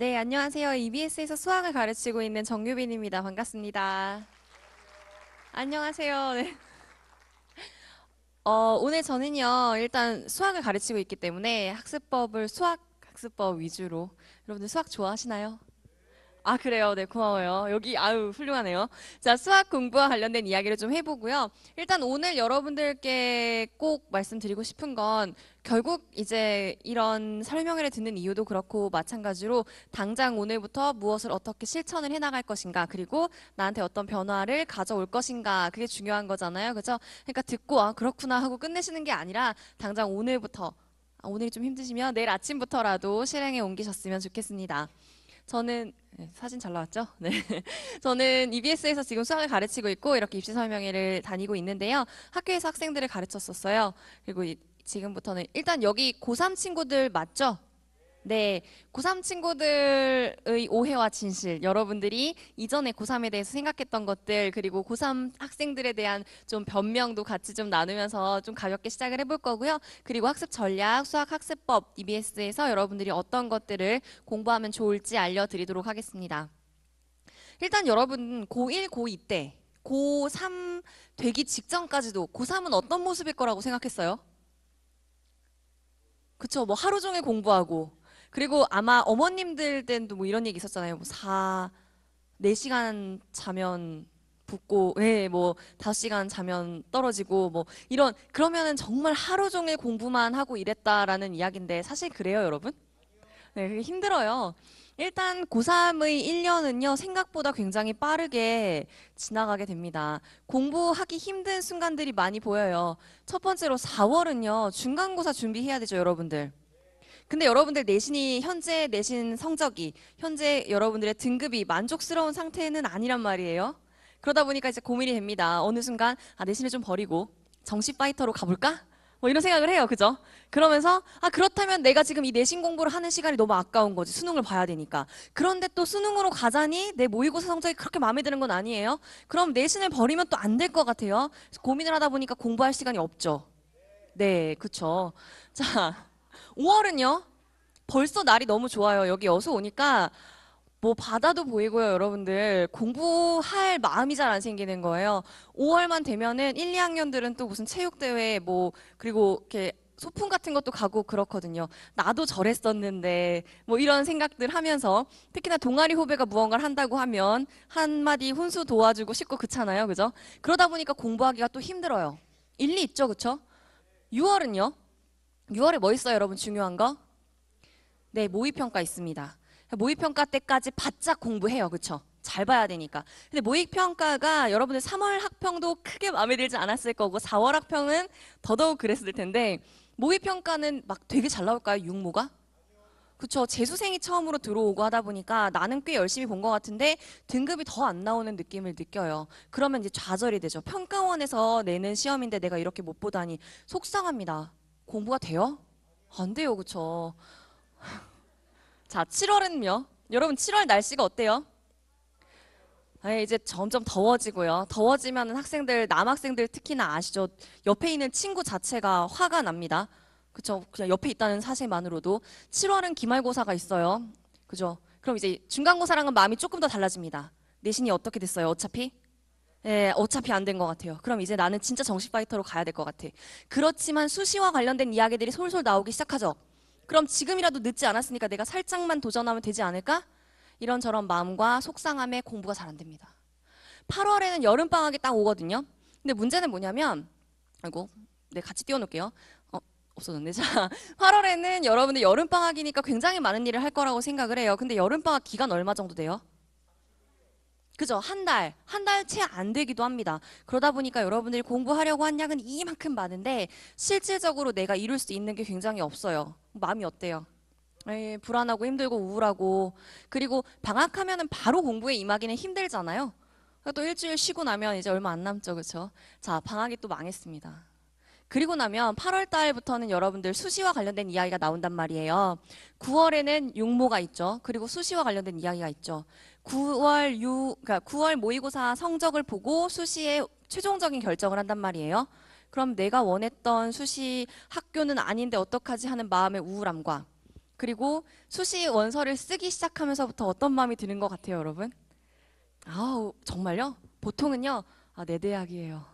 네, 안녕하세요. EBS에서 수학을 가르치고 있는 정유빈입니다. 반갑습니다. 안녕하세요. 네. 어, 오늘 저는요, 일단 수학을 가르치고 있기 때문에 학습법을 수학 학습법 위주로. 여러분들 수학 좋아하시나요? 아, 그래요. 네, 고마워요. 여기, 아유, 훌륭하네요. 자, 수학 공부와 관련된 이야기를 좀 해보고요. 일단 오늘 여러분들께 꼭 말씀드리고 싶은 건 결국 이제 이런 설명회를 듣는 이유도 그렇고 마찬가지로 당장 오늘부터 무엇을 어떻게 실천을 해나갈 것인가 그리고 나한테 어떤 변화를 가져올 것인가 그게 중요한 거잖아요. 그죠? 그러니까 듣고 아, 그렇구나 하고 끝내시는 게 아니라 당장 오늘부터 아, 오늘이 좀 힘드시면 내일 아침부터라도 실행에 옮기셨으면 좋겠습니다. 저는 네, 사진 잘 나왔죠? 네. 저는 EBS에서 지금 수학을 가르치고 있고 이렇게 입시 설명회를 다니고 있는데요. 학교에서 학생들을 가르쳤었어요. 그리고 이, 지금부터는 일단 여기 고3 친구들 맞죠? 네, 고3 친구들의 오해와 진실, 여러분들이 이전에 고3에 대해서 생각했던 것들, 그리고 고3 학생들에 대한 좀 변명도 같이 좀 나누면서 좀 가볍게 시작을 해볼 거고요. 그리고 학습 전략, 수학 학습법, EBS에서 여러분들이 어떤 것들을 공부하면 좋을지 알려드리도록 하겠습니다. 일단 여러분 고1, 고2 때, 고3 되기 직전까지도 고3은 어떤 모습일 거라고 생각했어요? 그쵸, 뭐 하루 종일 공부하고, 그리고 아마 어머님들 땐도 뭐 이런 얘기 있었잖아요. 뭐 4, 4시간 자면 붓고, 예, 뭐 5시간 자면 떨어지고, 뭐 이런, 그러면은 정말 하루 종일 공부만 하고 이랬다라는 이야기인데 사실 그래요, 여러분? 네, 그게 힘들어요. 일단 고3의 1년은요, 생각보다 굉장히 빠르게 지나가게 됩니다. 공부하기 힘든 순간들이 많이 보여요. 첫 번째로 4월은요, 중간고사 준비해야 되죠, 여러분들. 근데 여러분들 내신이 현재 내신 성적이 현재 여러분들의 등급이 만족스러운 상태는 아니란 말이에요. 그러다 보니까 이제 고민이 됩니다. 어느 순간 아 내신을 좀 버리고 정시 파이터로 가볼까? 뭐 이런 생각을 해요. 그죠? 그러면서 아 그렇다면 내가 지금 이 내신 공부를 하는 시간이 너무 아까운 거지. 수능을 봐야 되니까. 그런데 또 수능으로 가자니 내 모의고사 성적이 그렇게 마음에 드는 건 아니에요. 그럼 내신을 버리면 또 안 될 것 같아요. 고민을 하다 보니까 공부할 시간이 없죠. 네, 그렇죠 자, 5월은요. 벌써 날이 너무 좋아요. 여기 여수 오니까 뭐 바다도 보이고요, 여러분들. 공부할 마음이 잘 안 생기는 거예요. 5월만 되면은 1, 2학년들은 또 무슨 체육대회 뭐 그리고 이렇게 소풍 같은 것도 가고 그렇거든요. 나도 저랬었는데 뭐 이런 생각들 하면서 특히나 동아리 후배가 무언가를 한다고 하면 한마디 훈수 도와주고 싶고 그렇잖아요. 그죠? 그러다 보니까 공부하기가 또 힘들어요. 일리 있죠. 그쵸 6월은요. 6월에 뭐 있어요, 여러분? 중요한 거? 네, 모의평가 있습니다. 모의평가 때까지 바짝 공부해요. 그쵸잘 봐야 되니까. 근데 모의평가가 여러분들 3월 학평도 크게 마음에 들지 않았을 거고 4월 학평은 더더욱 그랬을 텐데 모의평가는 막 되게 잘 나올까요? 육모가? 그쵸. 재수생이 처음으로 들어오고 하다 보니까 나는 꽤 열심히 본 것 같은데 등급이 더 안 나오는 느낌을 느껴요. 그러면 이제 좌절이 되죠. 평가원에서 내는 시험인데 내가 이렇게 못 보다니 속상합니다. 공부가 돼요? 안 돼요, 그쵸? 자, 7월은요. 여러분, 7월 날씨가 어때요? 네, 이제 점점 더워지고요. 더워지면 학생들, 남학생들 특히나 아시죠? 옆에 있는 친구 자체가 화가 납니다. 그쵸? 그냥 옆에 있다는 사실만으로도. 7월은 기말고사가 있어요. 그죠? 그럼 이제 중간고사랑은 마음이 조금 더 달라집니다. 내신이 어떻게 됐어요? 어차피 예, 어차피 안 된 것 같아요. 그럼 이제 나는 진짜 정식 파이터로 가야 될 것 같아. 그렇지만 수시와 관련된 이야기들이 솔솔 나오기 시작하죠. 그럼 지금이라도 늦지 않았으니까 내가 살짝만 도전하면 되지 않을까? 이런저런 마음과 속상함에 공부가 잘 안 됩니다. 8월에는 여름방학이 딱 오거든요. 근데 문제는 뭐냐면, 아이고, 네, 같이 띄워놓을게요. 어, 없어졌네. 자, 8월에는 여러분들 여름방학이니까 굉장히 많은 일을 할 거라고 생각을 해요. 근데 여름방학 기간 얼마 정도 돼요? 그죠? 한 달, 한 달 채 안 되기도 합니다. 그러다 보니까 여러분들이 공부하려고 한 양은 이만큼 많은데 실질적으로 내가 이룰 수 있는 게 굉장히 없어요. 마음이 어때요? 에이, 예, 불안하고 힘들고 우울하고 그리고 방학하면 바로 공부에 임하기는 힘들잖아요. 또 일주일 쉬고 나면 이제 얼마 안 남죠, 그렇죠? 자, 방학이 또 망했습니다. 그리고 나면 8월 달부터는 여러분들 수시와 관련된 이야기가 나온단 말이에요. 9월에는 육모가 있죠. 그리고 수시와 관련된 이야기가 있죠. 9월 유, 그러니까 9월 모의고사 성적을 보고 수시에 최종적인 결정을 한단 말이에요. 그럼 내가 원했던 수시 학교는 아닌데 어떡하지 하는 마음의 우울함과 그리고 수시 원서를 쓰기 시작하면서부터 어떤 마음이 드는 것 같아요, 여러분? 아우, 정말요? 보통은요, 아, 내 네 대학이에요.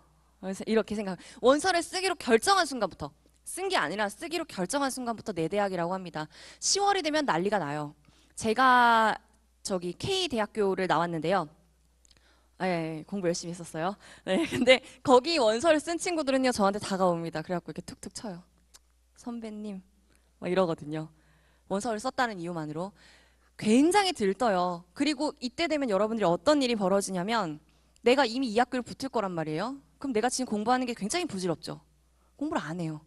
이렇게 생각. 원서를 쓰기로 결정한 순간부터 쓴 게 아니라 쓰기로 결정한 순간부터 내 네 대학이라고 합니다. 10월이 되면 난리가 나요. 제가 저기 K 대학교를 나왔는데요. 예, 공부 열심히 했었어요. 네, 근데 거기 원서를 쓴 친구들은요, 저한테 다가옵니다. 그래갖고 이렇게 툭툭 쳐요. 선배님, 막 이러거든요. 원서를 썼다는 이유만으로. 굉장히 들떠요. 그리고 이때 되면 여러분들이 어떤 일이 벌어지냐면, 내가 이미 이 학교를 붙을 거란 말이에요. 그럼 내가 지금 공부하는 게 굉장히 부질없죠. 공부를 안 해요.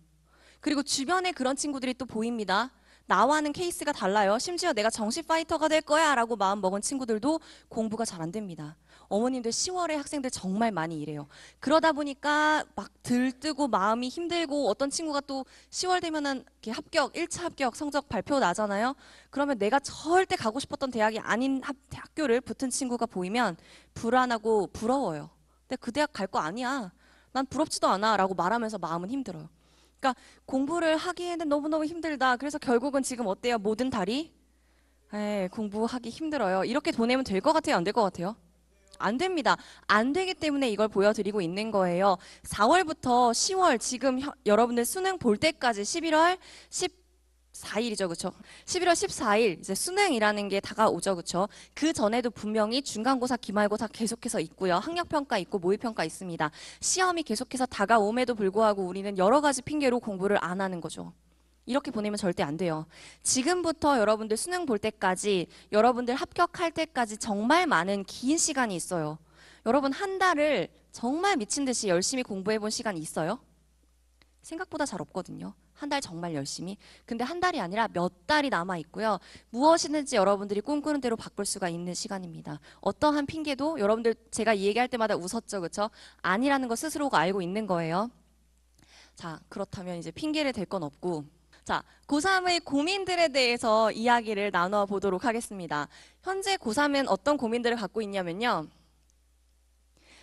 그리고 주변에 그런 친구들이 또 보입니다. 나와는 케이스가 달라요. 심지어 내가 정식 파이터가 될 거야 라고 마음 먹은 친구들도 공부가 잘 안 됩니다. 어머님들 10월에 학생들 정말 많이 일해요. 그러다 보니까 막 들뜨고 마음이 힘들고 어떤 친구가 또 10월 되면은 합격, 1차 합격 성적 발표 나잖아요. 그러면 내가 절대 가고 싶었던 대학이 아닌 학, 학교를 붙은 친구가 보이면 불안하고 부러워요. 근데 그 대학 갈 거 아니야. 난 부럽지도 않아 라고 말하면서 마음은 힘들어요. 그러니까 공부를 하기에는 너무너무 힘들다. 그래서 결국은 지금 어때요? 모든 달이? 에 예, 공부하기 힘들어요. 이렇게 보내면 될 것 같아요? 안 될 것 같아요? 안 됩니다. 안 되기 때문에 이걸 보여드리고 있는 거예요. 4월부터 10월, 지금 여러분들 수능 볼 때까지 11월, 10, 4일이죠 그렇죠? 11월 14일 이제 수능이라는 게 다가오죠, 그렇죠? 그 전에도 분명히 중간고사, 기말고사 계속해서 있고요, 학력평가 있고 모의평가 있습니다. 시험이 계속해서 다가옴에도 불구하고 우리는 여러 가지 핑계로 공부를 안 하는 거죠. 이렇게 보내면 절대 안 돼요. 지금부터 여러분들 수능 볼 때까지, 여러분들 합격할 때까지 정말 많은 긴 시간이 있어요. 여러분 한 달을 정말 미친 듯이 열심히 공부해 본 시간이 있어요? 생각보다 잘 없거든요. 한달 정말 열심히. 근데 한 달이 아니라 몇 달이 남아 있고요. 무엇이든지 여러분들이 꿈꾸는 대로 바꿀 수가 있는 시간입니다. 어떠한 핑계도 여러분들 제가 이 얘기할 때마다 웃었죠. 그렇죠? 아니라는 거 스스로가 알고 있는 거예요. 자, 그렇다면 이제 핑계를 댈 건 없고 자, 고3의 고민들에 대해서 이야기를 나눠 보도록 하겠습니다. 현재 고3은 어떤 고민들을 갖고 있냐면요.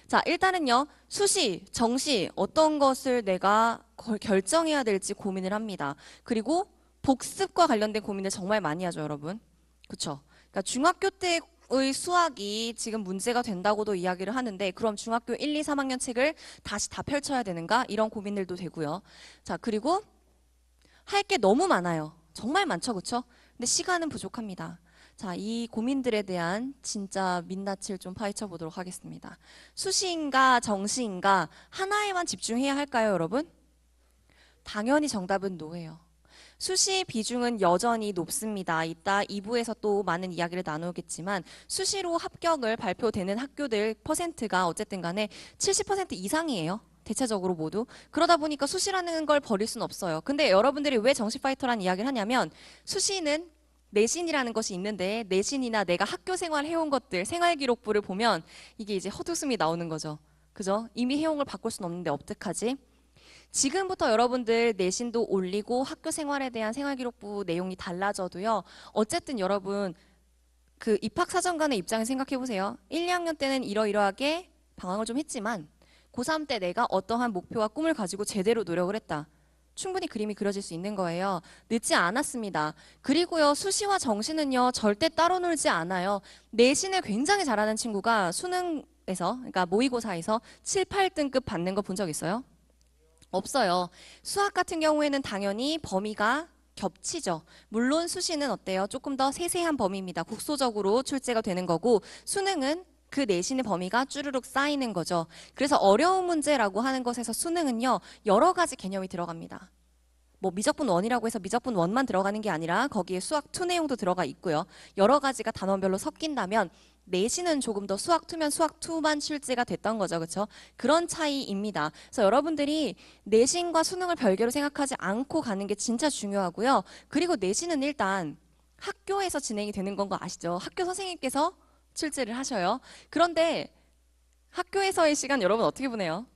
자, 일단은요, 수시, 정시, 어떤 것을 내가 결정해야 될지 고민을 합니다. 그리고 복습과 관련된 고민을 정말 많이 하죠, 여러분. 그쵸? 그러니까 중학교 때의 수학이 지금 문제가 된다고도 이야기를 하는데 그럼 중학교 1, 2, 3학년 책을 다시 다 펼쳐야 되는가? 이런 고민들도 되고요. 자, 그리고 할 게 너무 많아요. 정말 많죠, 그쵸 근데 시간은 부족합니다. 자, 이 고민들에 대한 진짜 민낯을 좀 파헤쳐 보도록 하겠습니다. 수시인가 정시인가 하나에만 집중해야 할까요, 여러분? 당연히 정답은 노예요. 수시 비중은 여전히 높습니다. 이따 2부에서 또 많은 이야기를 나누겠지만 수시로 합격을 발표되는 학교들 퍼센트가 어쨌든 간에 70% 이상이에요. 대체적으로 모두 그러다 보니까 수시라는 걸 버릴 순 없어요. 근데 여러분들이 왜 정시 파이터란 이야기를 하냐면 수시는 내신이라는 것이 있는데 내신이나 내가 학교 생활 해온 것들 생활 기록부를 보면 이게 이제 헛웃음이 나오는 거죠. 그죠? 이미 해온 걸 바꿀 수는 없는데 어떡하지? 지금부터 여러분들 내신도 올리고 학교 생활에 대한 생활 기록부 내용이 달라져도요. 어쨌든 여러분 그 입학 사정관의 입장에 생각해 보세요. 1, 2학년 때는 이러이러하게 방황을 좀 했지만 고3 때 내가 어떠한 목표와 꿈을 가지고 제대로 노력을 했다. 충분히 그림이 그려질 수 있는 거예요. 늦지 않았습니다. 그리고요, 수시와 정시는요, 절대 따로 놀지 않아요. 내신을 굉장히 잘하는 친구가 수능에서, 그러니까 모의고사에서 7, 8등급 받는 거 본 적 있어요? 없어요. 수학 같은 경우에는 당연히 범위가 겹치죠. 물론 수시는 어때요? 조금 더 세세한 범위입니다. 국소적으로 출제가 되는 거고 수능은 그 내신의 범위가 쭈르륵 쌓이는 거죠. 그래서 어려운 문제라고 하는 것에서 수능은요, 여러 가지 개념이 들어갑니다. 뭐 미적분 원이라고 해서 미적분 원만 들어가는 게 아니라 거기에 수학 2 내용도 들어가 있고요. 여러 가지가 단원별로 섞인다면 내신은 조금 더 수학 2면 수학 2만 출제가 됐던 거죠. 그렇죠? 그런 차이입니다. 그래서 여러분들이 내신과 수능을 별개로 생각하지 않고 가는 게 진짜 중요하고요. 그리고 내신은 일단 학교에서 진행이 되는 건 거 아시죠? 학교 선생님께서 출제를 하셔요. 그런데 학교에서의 시간 여러분 어떻게 보내요?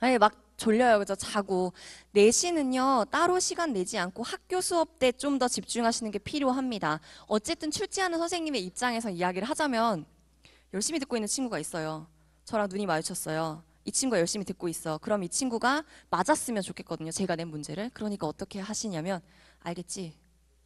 아니, 예, 막 졸려요. 그죠? 자고. 내신은요 따로 시간 내지 않고 학교 수업 때 좀 더 집중하시는 게 필요합니다. 어쨌든 출제하는 선생님의 입장에서 이야기를 하자면, 열심히 듣고 있는 친구가 있어요. 저랑 눈이 마주쳤어요. 이 친구가 열심히 듣고 있어. 그럼 이 친구가 맞았으면 좋겠거든요. 제가 낸 문제를. 그러니까 어떻게 하시냐면, 알겠지?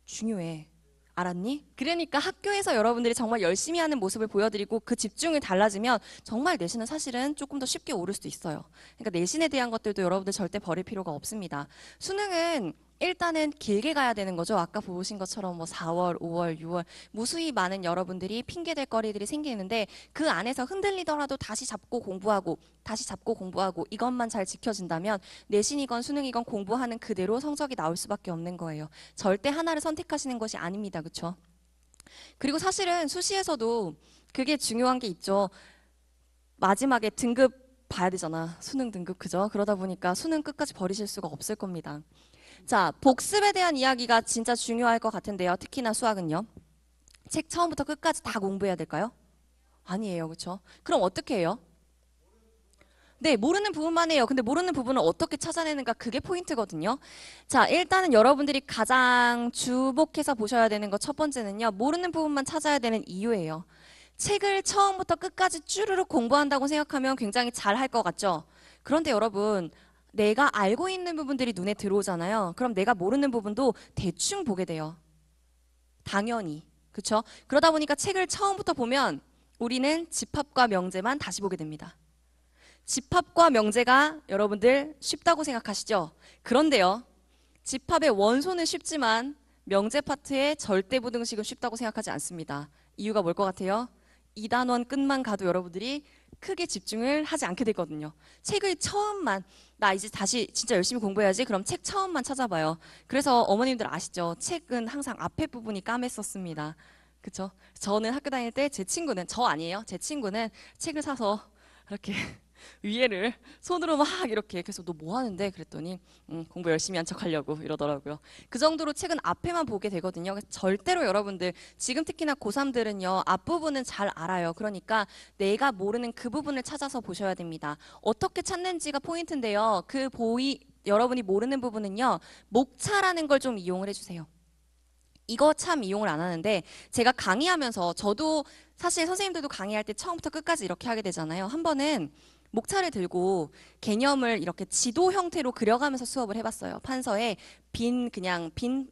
중요해. 알았니? 그러니까 학교에서 여러분들이 정말 열심히 하는 모습을 보여드리고 그 집중이 달라지면 정말 내신은 사실은 조금 더 쉽게 오를 수 있어요. 그러니까 내신에 대한 것들도 여러분들 절대 버릴 필요가 없습니다. 수능은 일단은 길게 가야 되는 거죠. 아까 보신 것처럼 뭐 4월, 5월, 6월 무수히 많은 여러분들이 핑계될 거리들이 생기는데 그 안에서 흔들리더라도 다시 잡고 공부하고 다시 잡고 공부하고 이것만 잘 지켜진다면 내신이건 수능이건 공부하는 그대로 성적이 나올 수밖에 없는 거예요. 절대 하나를 선택하시는 것이 아닙니다. 그렇죠? 그리고 사실은 수시에서도 그게 중요한 게 있죠. 마지막에 등급 봐야 되잖아. 수능 등급 그죠? 그러다 보니까 수능 끝까지 버리실 수가 없을 겁니다. 자, 복습에 대한 이야기가 진짜 중요할 것 같은데요. 특히나 수학은요. 책 처음부터 끝까지 다 공부해야 될까요? 아니에요. 그렇죠? 그럼 어떻게 해요? 네, 모르는 부분만 해요. 근데 모르는 부분을 어떻게 찾아내는가 그게 포인트거든요. 자, 일단은 여러분들이 가장 주목해서 보셔야 되는 것 첫 번째는요. 모르는 부분만 찾아야 되는 이유예요. 책을 처음부터 끝까지 쭈르륵 공부한다고 생각하면 굉장히 잘 할 것 같죠? 그런데 여러분, 내가 알고 있는 부분들이 눈에 들어오잖아요. 그럼 내가 모르는 부분도 대충 보게 돼요. 당연히. 그렇죠? 그러다 보니까 책을 처음부터 보면 우리는 집합과 명제만 다시 보게 됩니다. 집합과 명제가 여러분들 쉽다고 생각하시죠? 그런데요. 집합의 원소는 쉽지만 명제 파트의 절대 부등식은 쉽다고 생각하지 않습니다. 이유가 뭘 것 같아요? 2 단원 끝만 가도 여러분들이 크게 집중을 하지 않게 되거든요. 책을 처음만 나 이제 다시 진짜 열심히 공부해야지 그럼 책 처음만 찾아봐요. 그래서 어머님들 아시죠? 책은 항상 앞에 부분이 까맸었습니다. 그쵸? 저는 학교 다닐 때 제 친구는 저 아니에요. 제 친구는 책을 사서 이렇게 위에를 손으로 막 이렇게 계속 너 뭐 하는데 그랬더니 음, 공부 열심히 한 척하려고 이러더라고요. 그 정도로 책은 앞에만 보게 되거든요. 절대로 여러분들 지금 특히나 고3들은요 앞부분은 잘 알아요. 그러니까 내가 모르는 그 부분을 찾아서 보셔야 됩니다. 어떻게 찾는지가 포인트인데요. 그 보이 여러분이 모르는 부분은요 목차라는 걸 좀 이용을 해주세요. 이거 참 이용을 안 하는데 제가 강의하면서 저도 사실 선생님들도 강의할 때 처음부터 끝까지 이렇게 하게 되잖아요. 한 번은 목차를 들고 개념을 이렇게 지도 형태로 그려가면서 수업을 해봤어요. 판서에 빈 그냥 빈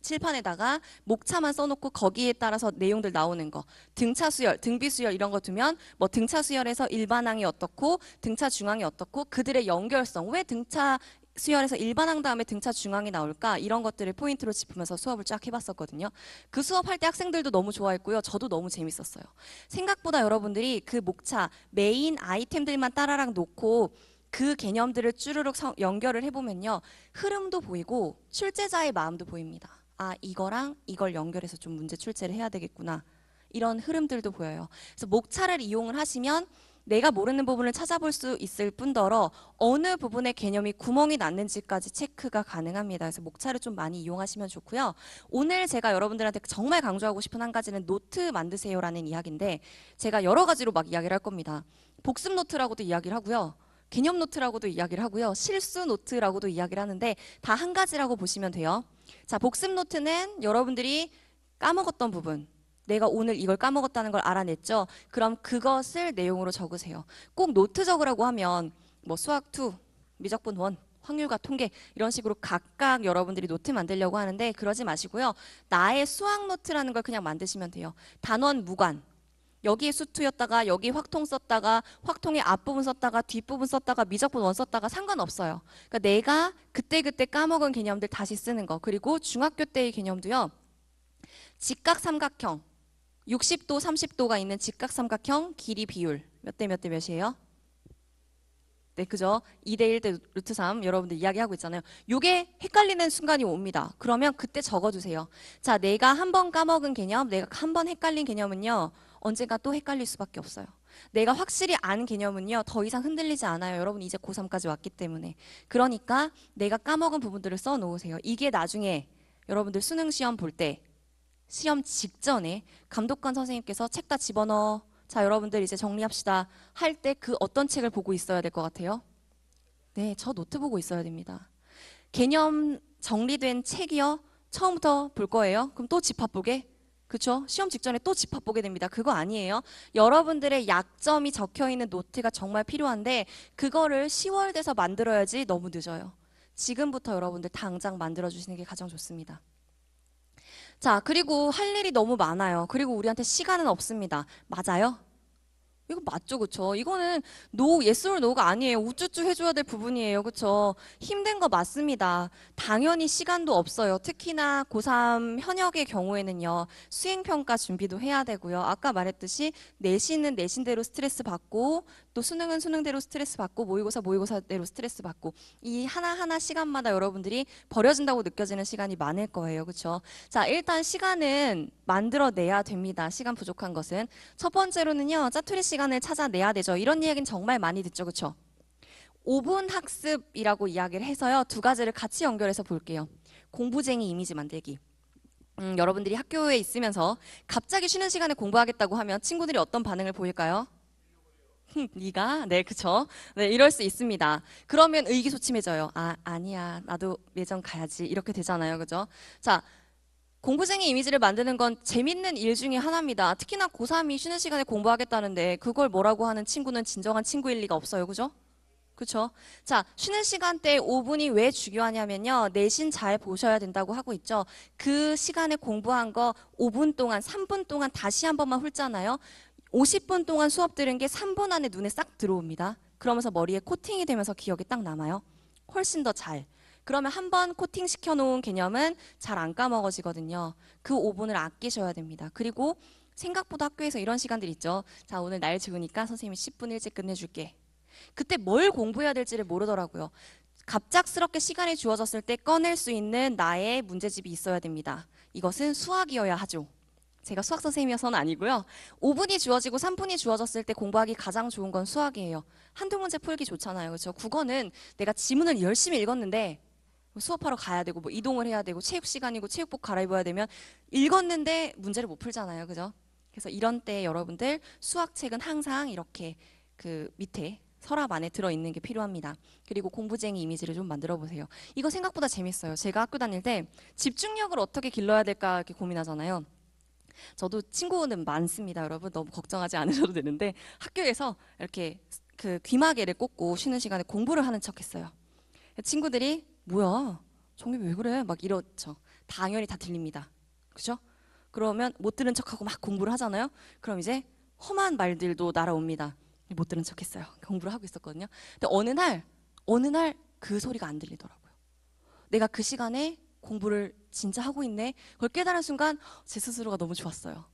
칠판에다가 목차만 써놓고 거기에 따라서 내용들 나오는 거 등차 수열, 등비 수열 이런 거 두면 뭐 등차 수열에서 일반항이 어떻고 등차 중앙이 어떻고 그들의 연결성 왜 등차 수열에서 일반항 다음에 등차 중앙이 나올까 이런 것들을 포인트로 짚으면서 수업을 쫙 해봤었거든요. 그 수업할 때 학생들도 너무 좋아했고요. 저도 너무 재밌었어요. 생각보다 여러분들이 그 목차 메인 아이템들만 따라랑 놓고 그 개념들을 쭈르륵 연결을 해보면요. 흐름도 보이고 출제자의 마음도 보입니다. 아 이거랑 이걸 연결해서 좀 문제 출제를 해야 되겠구나. 이런 흐름들도 보여요. 그래서 목차를 이용을 하시면 내가 모르는 부분을 찾아볼 수 있을 뿐더러 어느 부분의 개념이 구멍이 났는지까지 체크가 가능합니다. 그래서 목차를 좀 많이 이용하시면 좋고요. 오늘 제가 여러분들한테 정말 강조하고 싶은 한 가지는 노트 만드세요라는 이야기인데 제가 여러 가지로 막 이야기를 할 겁니다. 복습 노트라고도 이야기를 하고요. 개념 노트라고도 이야기를 하고요. 실수 노트라고도 이야기를 하는데 다 한 가지라고 보시면 돼요. 자, 복습 노트는 여러분들이 까먹었던 부분, 내가 오늘 이걸 까먹었다는 걸 알아냈죠? 그럼 그것을 내용으로 적으세요. 꼭 노트 적으라고 하면 뭐 수학 2, 미적분 1, 확률과 통계 이런 식으로 각각 여러분들이 노트 만들려고 하는데 그러지 마시고요. 나의 수학 노트라는 걸 그냥 만드시면 돼요. 단원 무관. 여기에 수투였다가 여기 확통 썼다가 확통의 앞부분 썼다가 뒷부분 썼다가 미적분 원 썼다가 상관없어요. 그러니까 내가 그때그때 까먹은 개념들 다시 쓰는 거. 그리고 중학교 때의 개념도요. 직각 삼각형, 60도, 30도가 있는 직각삼각형 길이 비율 몇 대 몇 대 몇이에요? 네, 그죠? 2대 1 대 루트 3 여러분들 이야기하고 있잖아요. 요게 헷갈리는 순간이 옵니다. 그러면 그때 적어주세요. 자, 내가 한 번 까먹은 개념, 내가 한 번 헷갈린 개념은요. 언젠가 또 헷갈릴 수밖에 없어요. 내가 확실히 안 개념은요. 더 이상 흔들리지 않아요. 여러분 이제 고3까지 왔기 때문에. 그러니까 내가 까먹은 부분들을 써놓으세요. 이게 나중에 여러분들 수능시험 볼때 시험 직전에 감독관 선생님께서 책 다 집어넣어. 자, 여러분들 이제 정리합시다. 할 때 그 어떤 책을 보고 있어야 될 것 같아요? 네, 저 노트 보고 있어야 됩니다. 개념 정리된 책이요. 처음부터 볼 거예요. 그럼 또 집합 보게? 그쵸? 시험 직전에 또 집합 보게 됩니다. 그거 아니에요. 여러분들의 약점이 적혀 있는 노트가 정말 필요한데 그거를 10월 돼서 만들어야지 너무 늦어요. 지금부터 여러분들 당장 만들어 주시는 게 가장 좋습니다. 자, 그리고 할 일이 너무 많아요. 그리고 우리한테 시간은 없습니다. 맞아요? 이거 맞죠, 그쵸? 이거는 노 예술 e s 가 아니에요. 우쭈쭈 해줘야 될 부분이에요, 그쵸? 힘든 거 맞습니다. 당연히 시간도 없어요. 특히나 고3 현역의 경우에는요, 수행평가 준비도 해야 되고요. 아까 말했듯이 내신은 내신대로 스트레스 받고, 또 수능은 수능대로 스트레스 받고, 모의고사 모의고사대로 스트레스 받고, 이 하나하나 시간마다 여러분들이 버려진다고 느껴지는 시간이 많을 거예요, 그쵸? 자, 일단 시간은 만들어내야 됩니다. 시간 부족한 것은. 첫 번째로는요, 짜투리 시간 시간을 찾아내야 되죠. 이런 이야기는 정말 많이 듣죠. 그렇죠? 5분 학습이라고 이야기를 해서요. 두 가지를 같이 연결해서 볼게요. 공부쟁이 이미지 만들기. 음, 여러분들이 학교에 있으면서 갑자기 쉬는 시간에 공부하겠다고 하면 친구들이 어떤 반응을 보일까요? 네가 네 그쵸 네 이럴 수 있습니다 그러면 의기소침해져요 아 아니야 나도 예전 가야지 이렇게 되잖아요 그죠 자 공부생의 이미지를 만드는 건 재밌는 일 중에 하나입니다. 특히나 고3이 쉬는 시간에 공부하겠다는데 그걸 뭐라고 하는 친구는 진정한 친구일 리가 없어요. 그죠? 그렇죠? 자, 쉬는 시간때 5분이 왜 중요하냐면요. 내신 잘 보셔야 된다고 하고 있죠. 그 시간에 공부한 거 5분 동안, 3분 동안 다시 한 번만 훑잖아요. 50분 동안 수업 들은 게 3분 안에 눈에 싹 들어옵니다. 그러면서 머리에 코팅이 되면서 기억이 딱 남아요. 훨씬 더 잘. 그러면 한 번 코팅 시켜놓은 개념은 잘 안 까먹어지거든요. 그 5분을 아끼셔야 됩니다. 그리고 생각보다 학교에서 이런 시간들 있죠. 자, 오늘 날지우니까 선생님이 10분 일찍 끝내줄게. 그때 뭘 공부해야 될지를 모르더라고요. 갑작스럽게 시간이 주어졌을 때 꺼낼 수 있는 나의 문제집이 있어야 됩니다. 이것은 수학이어야 하죠. 제가 수학 선생님이어서는 아니고요. 5분이 주어지고 3분이 주어졌을 때 공부하기 가장 좋은 건 수학이에요. 한두 문제 풀기 좋잖아요. 그렇죠? 국어는 내가 지문을 열심히 읽었는데 뭐 수업하러 가야 되고 뭐 이동을 해야 되고 체육 시간이고 체육복 갈아입어야 되면 읽었는데 문제를 못 풀잖아요. 그죠? 그래서 이런 때 여러분들 수학책은 항상 이렇게 그 밑에 서랍 안에 들어있는 게 필요합니다. 그리고 공부쟁이 이미지를 좀 만들어 보세요. 이거 생각보다 재밌어요. 제가 학교 다닐 때 집중력을 어떻게 길러야 될까 이렇게 고민하잖아요. 저도 친구는 많습니다. 여러분 너무 걱정하지 않으셔도 되는데 학교에서 이렇게 그 귀마개를 꽂고 쉬는 시간에 공부를 하는 척 했어요. 친구들이 뭐야 정립이 왜 그래 막 이렇죠 당연히 다 들립니다 그죠 그러면 못 들은 척하고 막 공부를 하잖아요 그럼 이제 험한 말들도 날아옵니다 못 들은 척했어요 공부를 하고 있었거든요 근데 어느 날 어느 날 그 소리가 안 들리더라고요 내가 그 시간에 공부를 진짜 하고 있네 그걸 깨달은 순간 제 스스로가 너무 좋았어요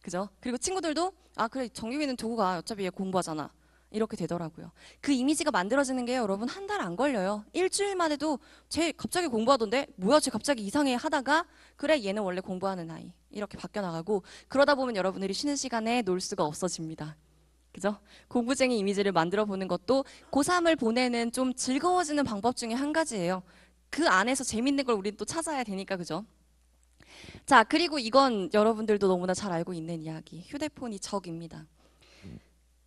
그죠 그리고 친구들도 아 그래 정규이는 도구가 어차피 얘 공부하잖아 이렇게 되더라고요. 그 이미지가 만들어지는 게 여러분 한 달 안 걸려요. 일주일만 해도 쟤 갑자기 공부하던데 뭐야 쟤 갑자기 이상해 하다가 그래 얘는 원래 공부하는 아이 이렇게 바뀌어 나가고 그러다 보면 여러분들이 쉬는 시간에 놀 수가 없어집니다. 그죠? 공부쟁이 이미지를 만들어 보는 것도 고3을 보내는 좀 즐거워지는 방법 중에 한 가지예요. 그 안에서 재밌는 걸 우린 또 찾아야 되니까 그죠? 자, 그리고 이건 여러분들도 너무나 잘 알고 있는 이야기. 휴대폰이 적입니다.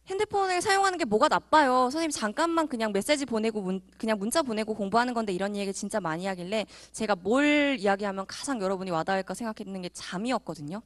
핸드폰을 사용하는 게 뭐가 나빠요. 선생님 잠깐만 그냥 메시지 보내고 문, 그냥 문자 보내고 공부하는 건데 이런 이야기 진짜 많이 하길래 제가 뭘 이야기하면 가장 여러분이 와닿을까 생각했는 게 잠이었거든요.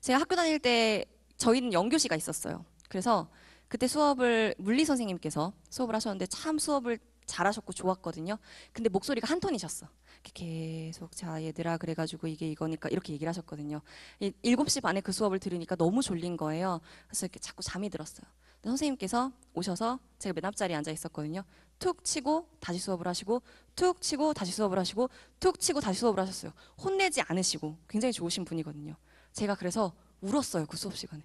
제가 학교 다닐 때 저희는 영교시가 있었어요. 그래서 그때 수업을 물리 선생님께서 수업을 하셨는데 참 수업을 잘하셨고 좋았거든요. 근데 목소리가 한 톤이셨어. 계속 자 얘들아 그래가지고 이게 이거니까 이렇게 얘기를 하셨거든요. 7시 반에 그 수업을 들으니까 너무 졸린 거예요. 그래서 이렇게 자꾸 잠이 들었어요. 선생님께서 오셔서 제가 맨 앞자리에 앉아 있었거든요. 툭 치고 다시 수업을 하시고 툭 치고 다시 수업을 하시고 툭 치고 다시 수업을 하셨어요. 혼내지 않으시고 굉장히 좋으신 분이거든요. 제가 그래서 울었어요. 그 수업 시간에.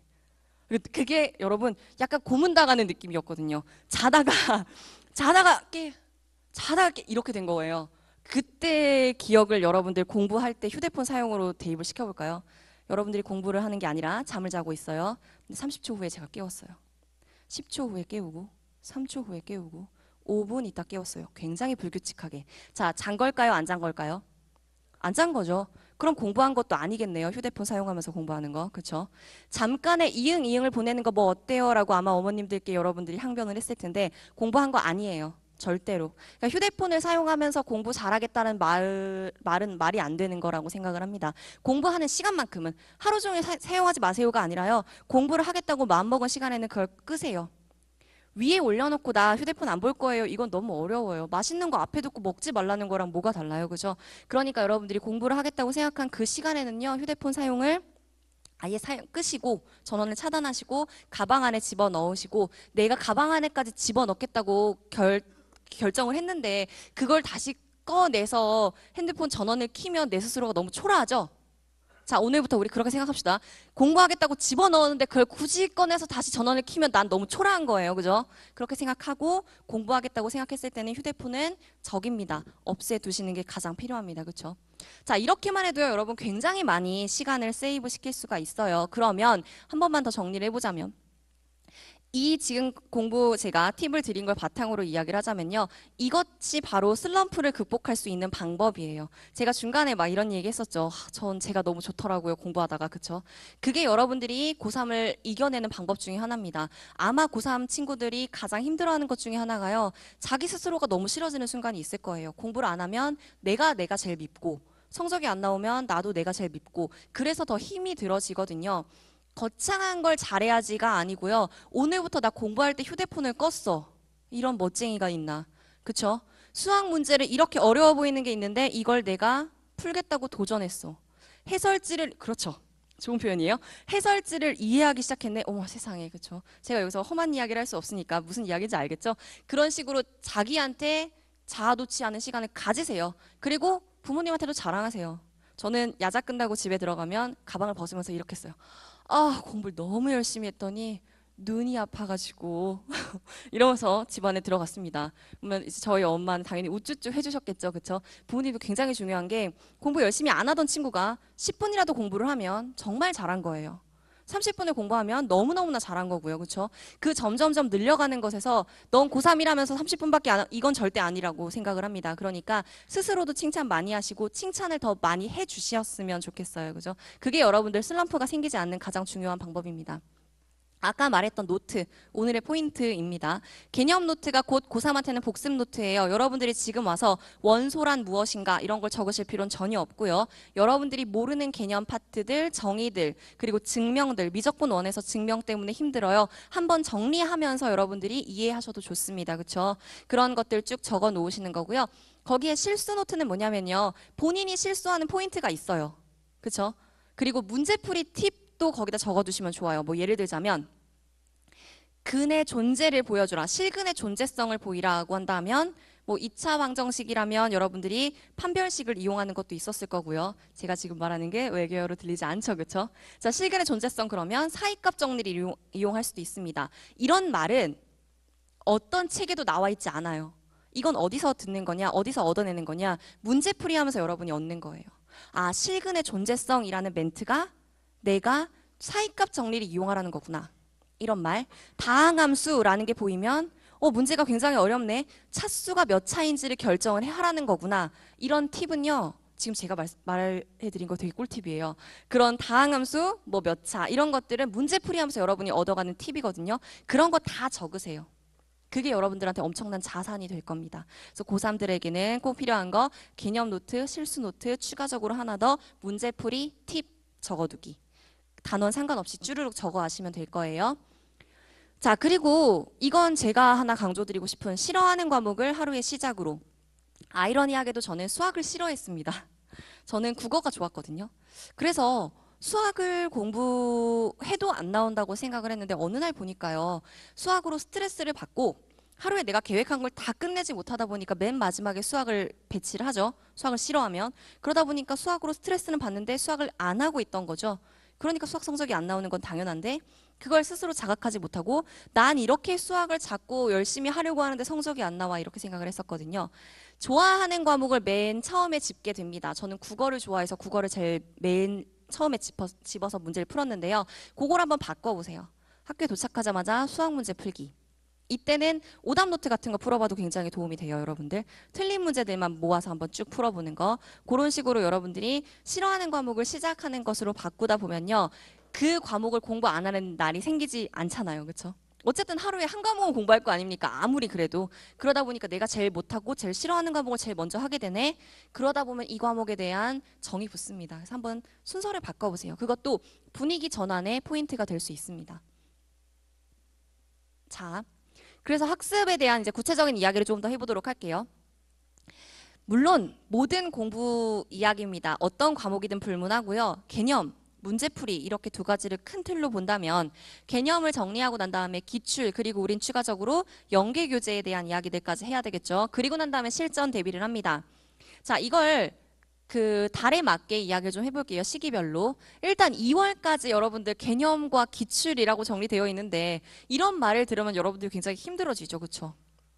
그, 그게 여러분 약간 고문당하는 느낌이었거든요. 자다가 자다가 깨 자다가 깨 이렇게 된 거예요. 그때 기억을 여러분들 공부할 때 휴대폰 사용으로 대입을 시켜볼까요? 여러분들이 공부를 하는 게 아니라 잠을 자고 있어요. 30초 후에 제가 깨웠어요. 10초 후에 깨우고 3초 후에 깨우고 5분 있다 깨웠어요. 굉장히 불규칙하게. 자, 잔 걸까요? 안 잔 걸까요? 안 잔 거죠. 그럼 공부한 것도 아니겠네요. 휴대폰 사용하면서 공부하는 거. 그렇죠? 잠깐의 이응 이응을 보내는 거 뭐 어때요? 라고 아마 어머님들께 여러분들이 항변을 했을 텐데 공부한 거 아니에요. 절대로. 그러니까 휴대폰을 사용하면서 공부 잘하겠다는 말, 말은 말이 안 되는 거라고 생각을 합니다. 공부하는 시간만큼은 하루 종일 사, 사용하지 마세요가 아니라요. 공부를 하겠다고 마음먹은 시간에는 그걸 끄세요. 위에 올려놓고 나 휴대폰 안 볼 거예요. 이건 너무 어려워요. 맛있는 거 앞에 두고 먹지 말라는 거랑 뭐가 달라요. 그죠? 그러니까 여러분들이 공부를 하겠다고 생각한 그 시간에는요. 휴대폰 사용을 아예 사용 끄시고 전원을 차단하시고 가방 안에 집어넣으시고 내가 가방 안에까지 집어넣겠다고 결 결정을 했는데 그걸 다시 꺼내서 핸드폰 전원을 키면 내 스스로가 너무 초라하죠? 자, 오늘부터 우리 그렇게 생각합시다. 공부하겠다고 집어넣었는데 그걸 굳이 꺼내서 다시 전원을 키면 난 너무 초라한 거예요. 그죠? 그렇게 생각하고 공부하겠다고 생각했을 때는 휴대폰은 적입니다. 없애두시는 게 가장 필요합니다. 그렇죠? 자, 이렇게만 해도요. 여러분 굉장히 많이 시간을 세이브 시킬 수가 있어요. 그러면 한 번만 더 정리를 해보자면 이 지금 공부 제가 팁을 드린 걸 바탕으로 이야기를 하자면요. 이것이 바로 슬럼프를 극복할 수 있는 방법이에요. 제가 중간에 막 이런 얘기 했었죠. 전 제가 너무 좋더라고요. 공부하다가. 그쵸? 그게 여러분들이 고3을 이겨내는 방법 중에 하나입니다. 아마 고3 친구들이 가장 힘들어하는 것 중에 하나가요. 자기 스스로가 너무 싫어지는 순간이 있을 거예요. 공부를 안 하면 내가 내가 제일 밉고 성적이 안 나오면 나도 내가 제일 밉고 그래서 더 힘이 들어지거든요. 거창한 걸 잘해야지가 아니고요. 오늘부터 나 공부할 때 휴대폰을 껐어. 이런 멋쟁이가 있나. 그쵸? 수학 문제를 이렇게 어려워 보이는 게 있는데 이걸 내가 풀겠다고 도전했어. 해설지를, 그렇죠. 좋은 표현이에요. 해설지를 이해하기 시작했네. 어머 세상에, 그쵸. 제가 여기서 험한 이야기를 할 수 없으니까 무슨 이야기인지 알겠죠? 그런 식으로 자기한테 자아 놓지 않은 시간을 가지세요. 그리고 부모님한테도 자랑하세요. 저는 야자 끝나고 집에 들어가면 가방을 벗으면서 이렇게 써요. 아, 공부를 너무 열심히 했더니 눈이 아파가지고 이러면서 집안에 들어갔습니다. 그러면 이제 저희 엄마는 당연히 우쭈쭈 해주셨겠죠, 그렇죠? 부모님도 굉장히 중요한 게 공부 열심히 안 하던 친구가 10분이라도 공부를 하면 정말 잘한 거예요. 30분을 공부하면 너무너무나 잘한 거고요. 그렇죠? 그 점점점 늘려가는 것에서 넌 고3이라면서 30분밖에 안 이건 절대 아니라고 생각을 합니다. 그러니까 스스로도 칭찬 많이 하시고 칭찬을 더 많이 해 주셨으면 좋겠어요. 그죠? 그게 여러분들 슬럼프가 생기지 않는 가장 중요한 방법입니다. 아까 말했던 노트, 오늘의 포인트입니다. 개념 노트가 곧 고3한테는 복습 노트예요. 여러분들이 지금 와서 원소란 무엇인가 이런 걸 적으실 필요는 전혀 없고요. 여러분들이 모르는 개념 파트들, 정의들, 그리고 증명들, 미적분 원에서 증명 때문에 힘들어요. 한번 정리하면서 여러분들이 이해하셔도 좋습니다. 그렇죠? 그런 것들 쭉 적어 놓으시는 거고요. 거기에 실수 노트는 뭐냐면요. 본인이 실수하는 포인트가 있어요. 그렇죠? 그리고 문제풀이 팁또 거기다 적어두시면 좋아요. 뭐 예를 들자면 근의 존재를 보여주라. 실근의 존재성을 보이라고 한다면 뭐 2차 방정식이라면 여러분들이 판별식을 이용하는 것도 있었을 거고요. 제가 지금 말하는 게 외계어로 들리지 않죠. 그렇죠? 자, 실근의 존재성 그러면 사이값 정리를 이용, 이용할 수도 있습니다. 이런 말은 어떤 책에도 나와 있지 않아요. 이건 어디서 듣는 거냐? 어디서 얻어내는 거냐? 문제풀이 하면서 여러분이 얻는 거예요. 아, 실근의 존재성이라는 멘트가 내가 차이값 정리를 이용하라는 거구나. 이런 말. 다항함수라는 게 보이면 어, 문제가 굉장히 어렵네. 차수가 몇 차인지를 결정을 하라는 거구나. 이런 팁은요. 지금 제가 말, 해드린거 되게 꿀팁이에요. 그런 다항함수, 뭐 몇 차, 이런 것들은 문제풀이 하면서 여러분이 얻어가는 팁이거든요. 그런 거 다 적으세요. 그게 여러분들한테 엄청난 자산이 될 겁니다. 그래서 고3들에게는 꼭 필요한 거 개념 노트, 실수 노트, 추가적으로 하나 더 문제풀이 팁 적어두기. 단원 상관없이 쭈르륵 적어 하시면 될 거예요. 자, 그리고 이건 제가 하나 강조드리고 싶은 싫어하는 과목을 하루의 시작으로. 아이러니하게도 저는 수학을 싫어했습니다. 저는 국어가 좋았거든요. 그래서 수학을 공부해도 안 나온다고 생각을 했는데 어느 날 보니까요. 수학으로 스트레스를 받고 하루에 내가 계획한 걸 다 끝내지 못하다 보니까 맨 마지막에 수학을 배치를 하죠. 수학을 싫어하면. 그러다 보니까 수학으로 스트레스는 받는데 수학을 안 하고 있던 거죠. 그러니까 수학 성적이 안 나오는 건 당연한데 그걸 스스로 자각하지 못하고 난 이렇게 수학을 자꾸 열심히 하려고 하는데 성적이 안 나와 이렇게 생각을 했었거든요. 좋아하는 과목을 맨 처음에 집게 됩니다. 저는 국어를 좋아해서 국어를 제일 맨 처음에 집어, 집어서 문제를 풀었는데요. 그걸 한번 바꿔보세요. 학교에 도착하자마자 수학 문제 풀기. 이때는 오답 노트 같은 거 풀어봐도 굉장히 도움이 돼요, 여러분들. 틀린 문제들만 모아서 한번 쭉 풀어보는 거. 그런 식으로 여러분들이 싫어하는 과목을 시작하는 것으로 바꾸다 보면요. 그 과목을 공부 안 하는 날이 생기지 않잖아요. 그쵸 어쨌든 하루에 한 과목은 공부할 거 아닙니까? 아무리 그래도. 그러다 보니까 내가 제일 못하고 제일 싫어하는 과목을 제일 먼저 하게 되네. 그러다 보면 이 과목에 대한 정이 붙습니다. 그래서 한번 순서를 바꿔보세요. 그것도 분위기 전환의 포인트가 될 수 있습니다. 자, 그래서 학습에 대한 이제 구체적인 이야기를 좀 더 해보도록 할게요. 물론 모든 공부 이야기입니다. 어떤 과목이든 불문하고요. 개념, 문제풀이 이렇게 두 가지를 큰 틀로 본다면 개념을 정리하고 난 다음에 기출 그리고 우린 추가적으로 연계 교재에 대한 이야기들까지 해야 되겠죠. 그리고 난 다음에 실전 대비를 합니다. 자 이걸 그 달에 맞게 이야기를 좀 해볼게요. 시기별로. 일단 2월까지 여러분들 개념과 기출이라고 정리되어 있는데 이런 말을 들으면 여러분들 굉장히 힘들어지죠. 그렇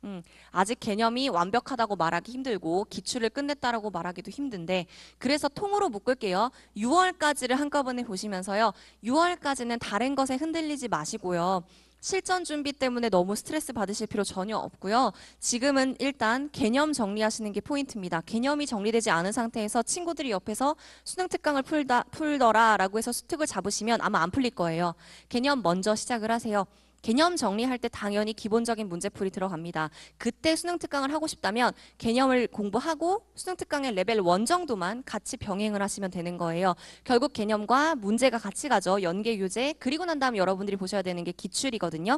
음, 아직 개념이 완벽하다고 말하기 힘들고 기출을 끝냈다고 말하기도 힘든데 그래서 통으로 묶을게요. 6월까지를 한꺼번에 보시면서요. 6월까지는 다른 것에 흔들리지 마시고요. 실전 준비 때문에 너무 스트레스 받으실 필요 전혀 없고요. 지금은 일단 개념 정리하시는 게 포인트입니다. 개념이 정리되지 않은 상태에서 친구들이 옆에서 수능 특강을 풀다, 풀더라 라고 해서 수특을 잡으시면 아마 안 풀릴 거예요. 개념 먼저 시작을 하세요. 개념 정리할 때 당연히 기본적인 문제풀이 들어갑니다. 그때 수능 특강을 하고 싶다면 개념을 공부하고 수능 특강의 레벨 1 정도만 같이 병행을 하시면 되는 거예요. 결국 개념과 문제가 같이 가죠. 연계 교재 그리고 난 다음 여러분들이 보셔야 되는 게 기출이거든요.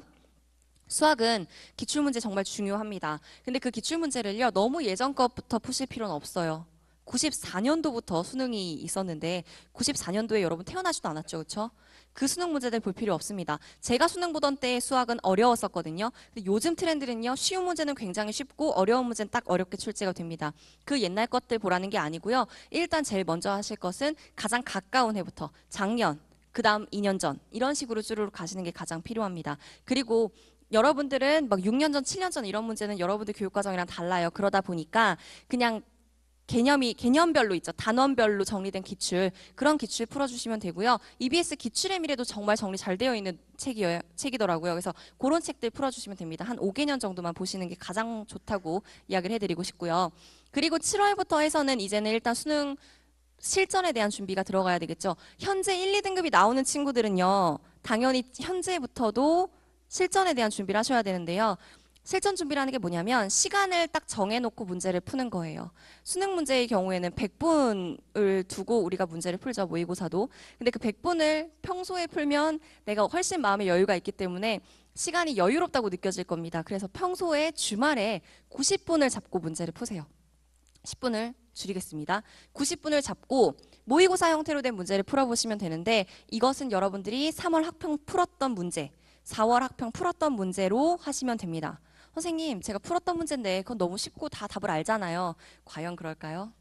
수학은 기출문제 정말 중요합니다. 근데 그 기출문제를요, 너무 예전 것부터 푸실 필요는 없어요. 94년도부터 수능이 있었는데, 94년도에 여러분 태어나지도 않았죠, 그렇죠 그 수능 문제들 볼 필요 없습니다. 제가 수능 보던 때 수학은 어려웠었거든요. 요즘 트렌드는요. 쉬운 문제는 굉장히 쉽고 어려운 문제는 딱 어렵게 출제가 됩니다. 그 옛날 것들 보라는 게 아니고요. 일단 제일 먼저 하실 것은 가장 가까운 해부터 작년 그 다음 2년 전 이런 식으로 쭈루룩 가시는 게 가장 필요합니다. 그리고 여러분들은 막 6년 전, 7년 전 이런 문제는 여러분들 교육과정이랑 달라요. 그러다 보니까 그냥 개념이 개념별로 있죠. 단원별로 정리된 기출 그런 기출 풀어주시면 되고요. EBS 기출의 미래도 정말 정리 잘 되어 있는 책이에요, 책이더라고요. 그래서 그런 책들 풀어주시면 됩니다. 한 5개년 정도만 보시는 게 가장 좋다고 이야기를 해드리고 싶고요. 그리고 7월부터 해서는 이제는 일단 수능 실전에 대한 준비가 들어가야 되겠죠. 현재 1, 2등급이 나오는 친구들은요. 당연히 현재부터도 실전에 대한 준비를 하셔야 되는데요. 실전 준비라는 게 뭐냐면 시간을 딱 정해놓고 문제를 푸는 거예요. 수능 문제의 경우에는 100분을 두고 우리가 문제를 풀죠. 모의고사도. 근데 그 100분을 평소에 풀면 내가 훨씬 마음의 여유가 있기 때문에 시간이 여유롭다고 느껴질 겁니다. 그래서 평소에 주말에 90분을 잡고 문제를 푸세요. 10분을 줄이겠습니다. 90분을 잡고 모의고사 형태로 된 문제를 풀어보시면 되는데 이것은 여러분들이 3월 학평 풀었던 문제, 4월 학평 풀었던 문제로 하시면 됩니다. 선생님, 제가 풀었던 문제인데 그건 너무 쉽고 다 답을 알잖아요. 과연 그럴까요?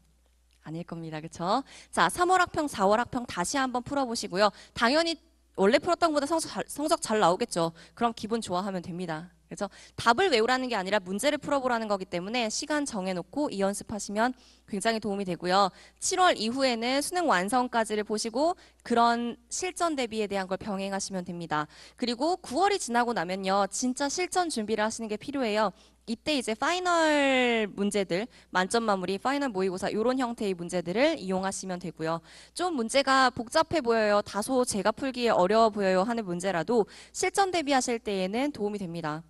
아닐 겁니다. 그렇죠? 자, 3월 학평, 4월 학평 다시 한번 풀어 보시고요. 당연히 원래 풀었던보다 것 성적 잘, 성적 잘 나오겠죠. 그럼 기분 좋아하면 됩니다. 그래서 답을 외우라는 게 아니라 문제를 풀어보라는 거기 때문에 시간 정해놓고 이 연습하시면 굉장히 도움이 되고요. 7월 이후에는 수능 완성까지를 보시고 그런 실전 대비에 대한 걸 병행하시면 됩니다. 그리고 9월이 지나고 나면요. 진짜 실전 준비를 하시는 게 필요해요. 이때 이제 파이널 문제들, 만점 마무리, 파이널 모의고사 이런 형태의 문제들을 이용하시면 되고요. 좀 문제가 복잡해 보여요. 다소 제가 풀기에 어려워 보여요 하는 문제라도 실전 대비하실 때에는 도움이 됩니다.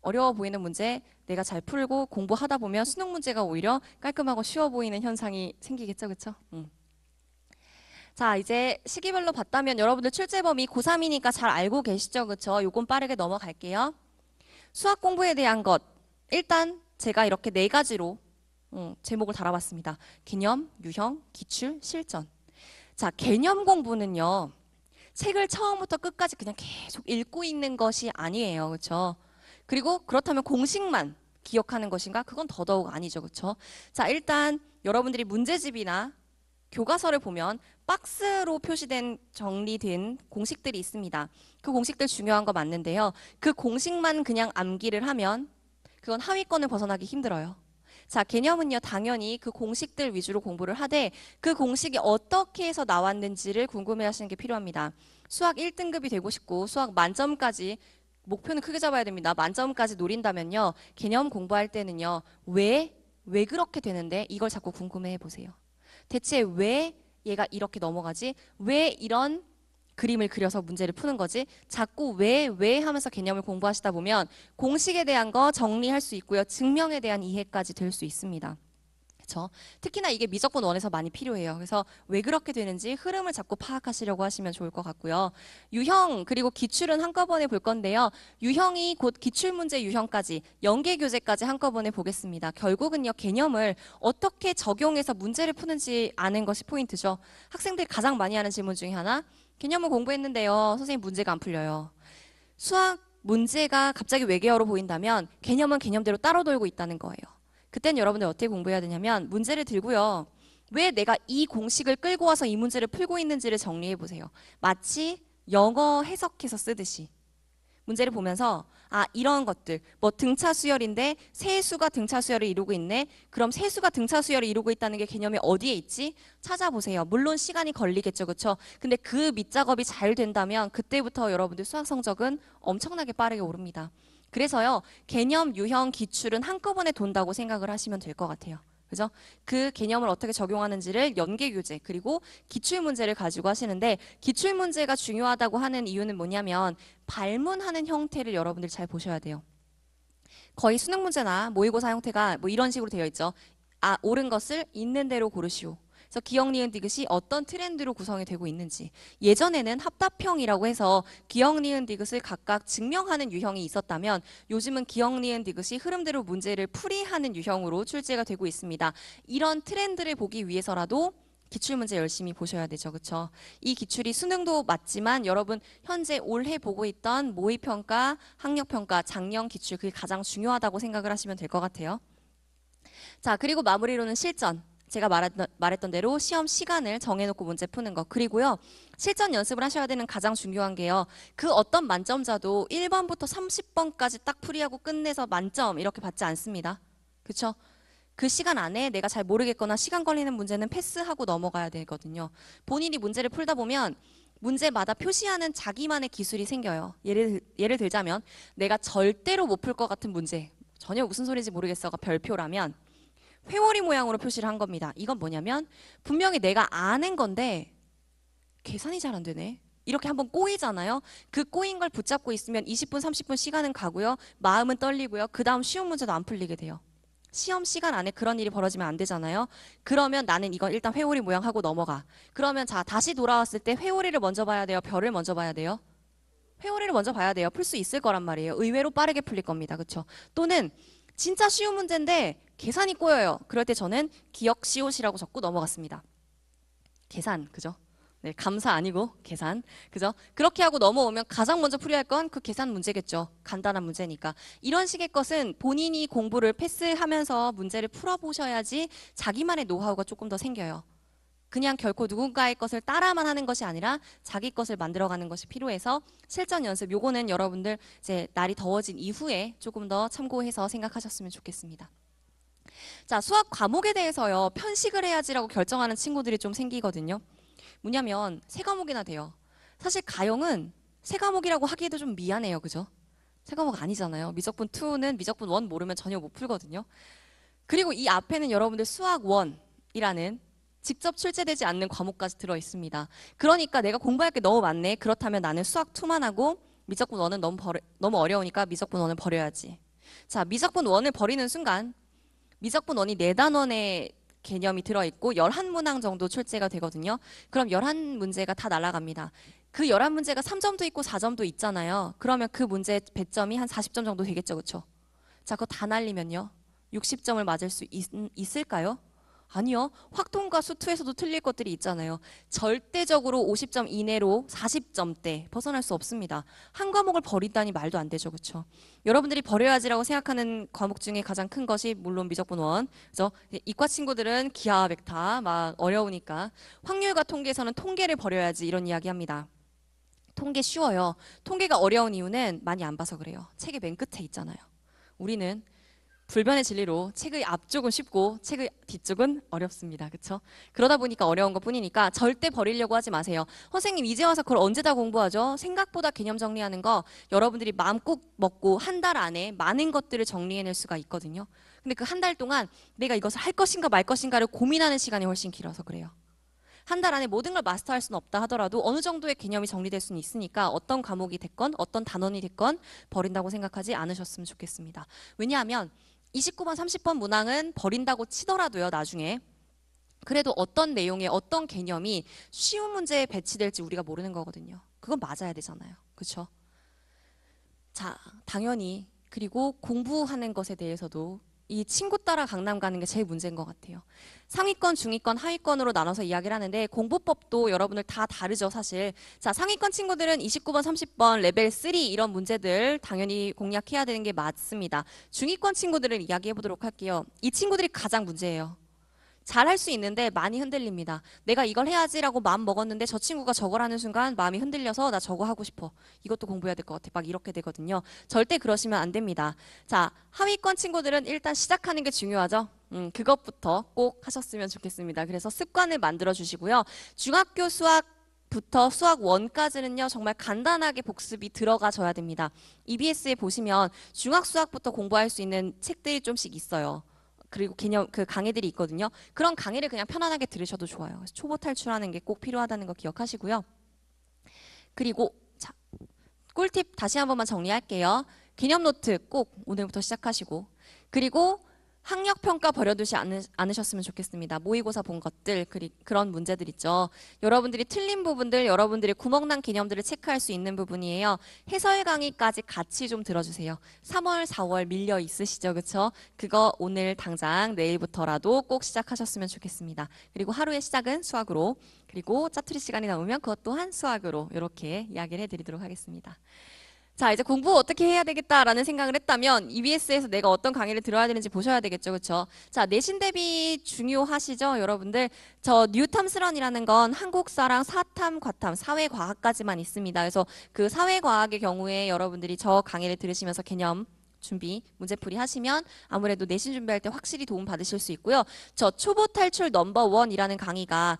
어려워 보이는 문제 내가 잘 풀고 공부하다 보면 수능 문제가 오히려 깔끔하고 쉬워 보이는 현상이 생기겠죠. 그렇죠? 음. 자 이제 시기별로 봤다면 여러분들 출제범위 고3이니까 잘 알고 계시죠. 그렇죠? 요건 빠르게 넘어갈게요. 수학 공부에 대한 것 일단 제가 이렇게 네 가지로 어, 제목을 달아봤습니다. 개념, 유형, 기출, 실전. 자, 개념 공부는요. 책을 처음부터 끝까지 그냥 계속 읽고 있는 것이 아니에요. 그렇죠? 그리고 그렇다면 공식만 기억하는 것인가? 그건 더더욱 아니죠. 그렇죠? 자, 일단 여러분들이 문제집이나 교과서를 보면 박스로 표시된 정리된 공식들이 있습니다. 그 공식들 중요한 거 맞는데요. 그 공식만 그냥 암기를 하면 그건 하위권을 벗어나기 힘들어요. 자, 개념은요, 당연히 그 공식들 위주로 공부를 하되 그 공식이 어떻게 해서 나왔는지를 궁금해 하시는 게 필요합니다. 수학 1등급이 되고 싶고 수학 만점까지 목표는 크게 잡아야 됩니다. 만점까지 노린다면요, 개념 공부할 때는요, 왜, 왜 그렇게 되는데 이걸 자꾸 궁금해 해보세요. 대체 왜 얘가 이렇게 넘어가지? 왜 이런 그림을 그려서 문제를 푸는 거지 자꾸 왜, 왜 하면서 개념을 공부하시다 보면 공식에 대한 거 정리할 수 있고요. 증명에 대한 이해까지 될 수 있습니다. 그렇죠? 특히나 이게 미적분 원에서 많이 필요해요. 그래서 왜 그렇게 되는지 흐름을 자꾸 파악하시려고 하시면 좋을 것 같고요. 유형 그리고 기출은 한꺼번에 볼 건데요. 유형이 곧 기출 문제 유형까지 연계 교재까지 한꺼번에 보겠습니다. 결국은요 개념을 어떻게 적용해서 문제를 푸는지 아는 것이 포인트죠. 학생들이 가장 많이 하는 질문 중에 하나 개념을 공부했는데요. 선생님 문제가 안 풀려요. 수학 문제가 갑자기 외계어로 보인다면 개념은 개념대로 따로 돌고 있다는 거예요. 그땐 여러분들 어떻게 공부해야 되냐면 문제를 들고요. 왜 내가 이 공식을 끌고 와서 이 문제를 풀고 있는지를 정리해 보세요. 마치 영어 해석해서 쓰듯이. 문제를 보면서 아 이런 것들 뭐 등차 수열인데 세수가 등차 수열을 이루고 있네 그럼 세수가 등차 수열을 이루고 있다는 게 개념이 어디에 있지 찾아보세요 물론 시간이 걸리겠죠 그렇죠 근데 그 밑작업이 잘 된다면 그때부터 여러분들 수학 성적은 엄청나게 빠르게 오릅니다 그래서요 개념 유형 기출은 한꺼번에 돈다고 생각을 하시면 될 것 같아요 그죠? 그 개념을 어떻게 적용하는지를 연계 교재 그리고 기출 문제를 가지고 하시는데 기출 문제가 중요하다고 하는 이유는 뭐냐면 발문하는 형태를 여러분들 잘 보셔야 돼요. 거의 수능 문제나 모의고사 형태가 뭐 이런 식으로 되어 있죠. 아, 옳은 것을 있는 대로 고르시오. 그래서 기억 니은, 디귿이 어떤 트렌드로 구성이 되고 있는지 예전에는 합답형이라고 해서 기억 니은, 디귿을 각각 증명하는 유형이 있었다면 요즘은 기억 니은, 디귿이 흐름대로 문제를 풀이하는 유형으로 출제가 되고 있습니다. 이런 트렌드를 보기 위해서라도 기출문제 열심히 보셔야 되죠. 그렇죠? 이 기출이 수능도 맞지만 여러분 현재 올해 보고 있던 모의평가, 학력평가, 작년 기출 그게 가장 중요하다고 생각을 하시면 될 것 같아요. 자, 그리고 마무리로는 실전. 제가 말했던, 말했던 대로 시험 시간을 정해놓고 문제 푸는 거 그리고요 실전 연습을 하셔야 되는 가장 중요한 게요 그 어떤 만점자도 1번부터 30번까지 딱 풀이하고 끝내서 만점 이렇게 받지 않습니다 그렇죠? 그 시간 안에 내가 잘 모르겠거나 시간 걸리는 문제는 패스하고 넘어가야 되거든요 본인이 문제를 풀다 보면 문제마다 표시하는 자기만의 기술이 생겨요 예를, 예를 들자면 내가 절대로 못 풀 것 같은 문제 전혀 무슨 소리인지 모르겠어가 별표라면 회오리 모양으로 표시를 한 겁니다. 이건 뭐냐면 분명히 내가 아는 건데 계산이 잘 안 되네. 이렇게 한번 꼬이잖아요. 그 꼬인 걸 붙잡고 있으면 20분, 30분 시간은 가고요. 마음은 떨리고요. 그 다음 쉬운 문제도 안 풀리게 돼요. 시험 시간 안에 그런 일이 벌어지면 안 되잖아요. 그러면 나는 이건 일단 회오리 모양 하고 넘어가. 그러면 자, 다시 돌아왔을 때 회오리를 먼저 봐야 돼요. 별을 먼저 봐야 돼요. 회오리를 먼저 봐야 돼요. 풀 수 있을 거란 말이에요. 의외로 빠르게 풀릴 겁니다. 그렇죠? 또는 진짜 쉬운 문제인데 계산이 꼬여요. 그럴 때 저는 기억 시옷이라고 적고 넘어갔습니다. 계산, 그죠? 네, 감사 아니고 계산, 그죠? 그렇게 하고 넘어오면 가장 먼저 풀이할 건 그 계산 문제겠죠. 간단한 문제니까. 이런 식의 것은 본인이 공부를 패스하면서 문제를 풀어보셔야지 자기만의 노하우가 조금 더 생겨요. 그냥 결코 누군가의 것을 따라만 하는 것이 아니라 자기 것을 만들어가는 것이 필요해서 실전 연습 요거는 여러분들 이제 날이 더워진 이후에 조금 더 참고해서 생각하셨으면 좋겠습니다. 자, 수학 과목에 대해서요. 편식을 해야지라고 결정하는 친구들이 좀 생기거든요. 뭐냐면 세 과목이나 돼요. 사실 가형은 세 과목이라고 하기에도 좀 미안해요. 그죠? 세 과목 아니잖아요. 미적분 2는 미적분 1 모르면 전혀 못 풀거든요. 그리고 이 앞에는 여러분들 수학 1이라는 직접 출제되지 않는 과목까지 들어 있습니다. 그러니까 내가 공부할 게 너무 많네. 그렇다면 나는 수학 2만 하고 미적분 1은 너무, 버려, 너무 어려우니까 미적분 1을 버려야지. 자, 미적분 1을 버리는 순간 미적분원이 네 단원의 개념이 들어있고 11문항 정도 출제가 되거든요. 그럼 11문제가 다 날아갑니다. 그 11문제가 3점도 있고 4점도 있잖아요. 그러면 그 문제 배점이 한 40점 정도 되겠죠. 그렇죠? 자, 그거 다 날리면요. 60점을 맞을 수 있, 있을까요? 아니요. 확통과 수투에서도 틀릴 것들이 있잖아요. 절대적으로 50점 이내로 40점대 벗어날 수 없습니다. 한 과목을 버린다니 말도 안 되죠. 그렇죠? 여러분들이 버려야지라고 생각하는 과목 중에 가장 큰 것이 물론 미적분원. 그래서 이과 친구들은 기하, 벡타 막 어려우니까 확률과 통계에서는 통계를 버려야지 이런 이야기합니다. 통계 쉬워요. 통계가 어려운 이유는 많이 안 봐서 그래요. 책의 맨 끝에 있잖아요. 우리는 불변의 진리로 책의 앞쪽은 쉽고 책의 뒤쪽은 어렵습니다. 그렇죠? 그러다 보니까 어려운 것뿐이니까 절대 버리려고 하지 마세요. 선생님 이제 와서 그걸 언제 다 공부하죠? 생각보다 개념 정리하는 거 여러분들이 마음 껏 먹고 한 달 안에 많은 것들을 정리해낼 수가 있거든요. 근데 그 한 달 동안 내가 이것을 할 것인가 말 것인가를 고민하는 시간이 훨씬 길어서 그래요. 한 달 안에 모든 걸 마스터할 수는 없다 하더라도 어느 정도의 개념이 정리될 수는 있으니까 어떤 과목이 됐건 어떤 단원이 됐건 버린다고 생각하지 않으셨으면 좋겠습니다. 왜냐하면 29번, 30번 문항은 버린다고 치더라도요, 나중에. 그래도 어떤 내용에 어떤 개념이 쉬운 문제에 배치될지 우리가 모르는 거거든요. 그건 맞아야 되잖아요. 그렇죠? 자, 당연히 그리고 공부하는 것에 대해서도 이 친구 따라 강남 가는 게 제일 문제인 것 같아요. 상위권, 중위권, 하위권으로 나눠서 이야기를 하는데 공부법도 여러분들 다 다르죠, 사실. 자, 상위권 친구들은 29번, 30번, 레벨 3 이런 문제들 당연히 공략해야 되는 게 맞습니다. 중위권 친구들을 이야기해 보도록 할게요. 이 친구들이 가장 문제예요. 잘할수 있는데 많이 흔들립니다. 내가 이걸 해야지라고 마음 먹었는데 저 친구가 저걸 하는 순간 마음이 흔들려서 나 저거 하고 싶어. 이것도 공부해야 될 것 같아. 막 이렇게 되거든요. 절대 그러시면 안 됩니다. 자, 하위권 친구들은 일단 시작하는 게 중요하죠. 음, 그것부터 꼭 하셨으면 좋겠습니다. 그래서 습관을 만들어 주시고요. 중학교 수학 부터 수학 1까지는요 정말 간단하게 복습이 들어가져야 됩니다. EBS에 보시면 중학 수학부터 공부할 수 있는 책들이 좀씩 있어요. 그리고 개념 그 강의들이 있거든요. 그런 강의를 그냥 편안하게 들으셔도 좋아요. 초보 탈출하는 게 꼭 필요하다는 거 기억하시고요. 그리고 자, 꿀팁 다시 한 번만 정리할게요. 개념 노트 꼭 오늘부터 시작하시고 그리고 학력 평가 버려두지 않으, 셨으면 좋겠습니다. 모의고사 본 것들 그리, 그런 문제들 있죠. 여러분들이 틀린 부분들, 여러분들이 구멍난 개념들을 체크할 수 있는 부분이에요. 해설 강의까지 같이 좀 들어주세요. 3월, 4월 밀려 있으시죠, 그렇죠? 그거 오늘 당장 내일부터라도 꼭 시작하셨으면 좋겠습니다. 그리고 하루의 시작은 수학으로, 그리고 짜투리 시간이 나오면 그것 또한 수학으로 이렇게 이야기를 해드리도록 하겠습니다. 자, 이제 공부 어떻게 해야 되겠다라는 생각을 했다면 EBS에서 내가 어떤 강의를 들어야 되는지 보셔야 되겠죠. 그쵸 자, 내신 대비 중요하시죠, 여러분들. 저 뉴탐스런이라는 건 한국사랑 사탐, 과탐, 사회과학까지만 있습니다. 그래서 그 사회과학의 경우에 여러분들이 저 강의를 들으시면서 개념 준비, 문제풀이 하시면 아무래도 내신 준비할 때 확실히 도움 받으실 수 있고요. 저 초보 탈출 넘버 원이라는 강의가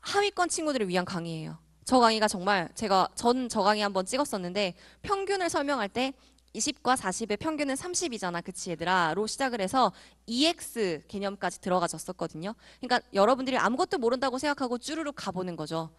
하위권 친구들을 위한 강의예요. 저 강의가 정말 제가 전 저 강의 한 번 찍었었는데 평균을 설명할 때 20과 40의 평균은 30이잖아. 그치 얘들아. 로 시작을 해서 EX 개념까지 들어가졌었거든요. 그러니까 여러분들이 아무것도 모른다고 생각하고 쭈루룩 가보는 거죠.